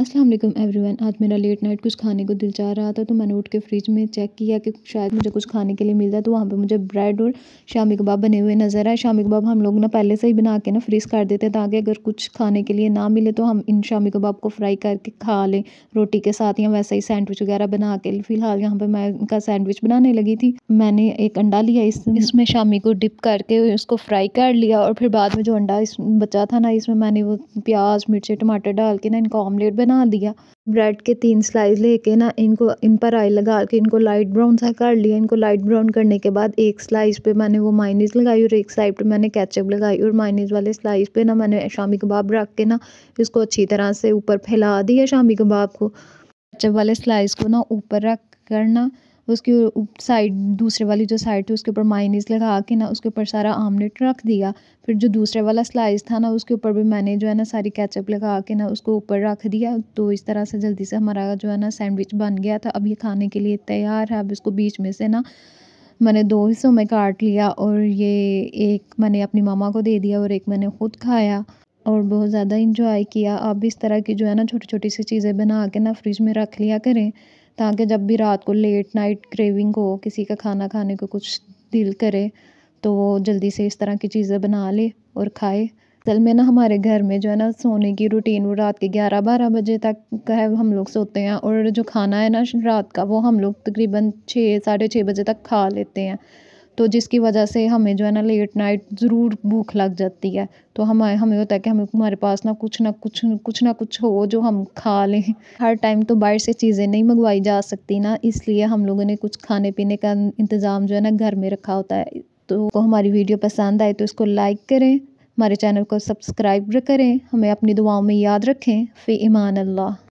अस्सलाम वालेकुम एवरीवन आज मेरा लेट नाइट कुछ खाने को दिल चाह रहा था तो मैंने उठ के फ्रिज में चेक किया कि शायद मुझे कुछ खाने के लिए मिल जाए तो वहाँ पे मुझे ब्रेड और शामी कबाब बने हुए नज़र आए शामी कबाब हम लोग ना पहले से ही बना के ना फ्रीज़ कर देते हैं ताकि अगर कुछ खाने के लिए ना मिले तो हम इन शामी कबाब को फ्राई करके खा लें रोटी के साथ या वैसे ही सैंडविच वगैरह बना के फ़िलहाल यहाँ पर मैं इनका सैंडविच बनाने लगी थी मैंने एक अंडा लिया इस इसमें शामी को डिप करके उसको फ्राई कर लिया और फिर बाद में जो अंडा इस बचा था ना इसमें मैंने वो प्याज मिर्ची टमाटर डाल के ना इनका ऑमलेट बना दिया ब्रेड के तीन स्लाइस लेके ना इनको इन पर आई लगा के इनको लाइट ब्राउन सा कर लिया इनको लाइट ब्राउन करने के बाद एक स्लाइस पे मैंने वो माइनीज लगाई और एक साइड पे मैंने कैचअप लगाई और माइनीज वाले स्लाइस पे ना मैंने शामी कबाब रख के ना इसको अच्छी तरह से ऊपर फैला दिया शामी कबाब को कैचअप वाले स्लाइस को ना ऊपर रख करना उसकी साइड दूसरे वाली जो साइड थी उसके ऊपर माइनीस लगा के ना उसके ऊपर सारा आमलेट रख दिया फिर जो दूसरे वाला स्लाइस था ना उसके ऊपर भी मैंने जो है ना सारी कैचअप लगा के ना उसको ऊपर रख दिया तो इस तरह से जल्दी से हमारा जो है ना सैंडविच बन गया था अब ये खाने के लिए तैयार है अब इसको बीच में से ना मैंने दो हिस्सों में काट लिया और ये एक मैंने अपनी मामा को दे दिया और एक मैंने ख़ुद खाया और बहुत ज़्यादा इंजॉय किया आप इस तरह की जो है ना छोटी छोटी सी चीज़ें बना के ना फ्रिज में रख लिया करें ताकि जब भी रात को लेट नाइट क्रेविंग हो किसी का खाना खाने को कुछ दिल करे तो वो जल्दी से इस तरह की चीज़ें बना ले और खाए असल में ना हमारे घर में जो है ना सोने की रूटीन वो रात के ग्यारह बारह बजे तक का है हम लोग सोते हैं और जो खाना है ना रात का वो हम लोग तकरीबन छः साढ़े छः बजे तक खा लेते हैं तो जिसकी वजह से हमें जो है ना लेट नाइट ज़रूर भूख लग जाती है तो हम हमें होता है कि हमें हमारे पास ना कुछ ना कुछ कुछ ना कुछ हो जो हम खा लें हर टाइम तो बाहर से चीज़ें नहीं मंगवाई जा सकती ना इसलिए हम लोगों ने कुछ खाने पीने का इंतज़ाम जो है ना घर में रखा होता है तो को हमारी वीडियो पसंद आए तो इसको लाइक करें हमारे चैनल को सब्सक्राइब करें हमें अपनी दुआओं में याद रखें फिर ईमान अल्लाह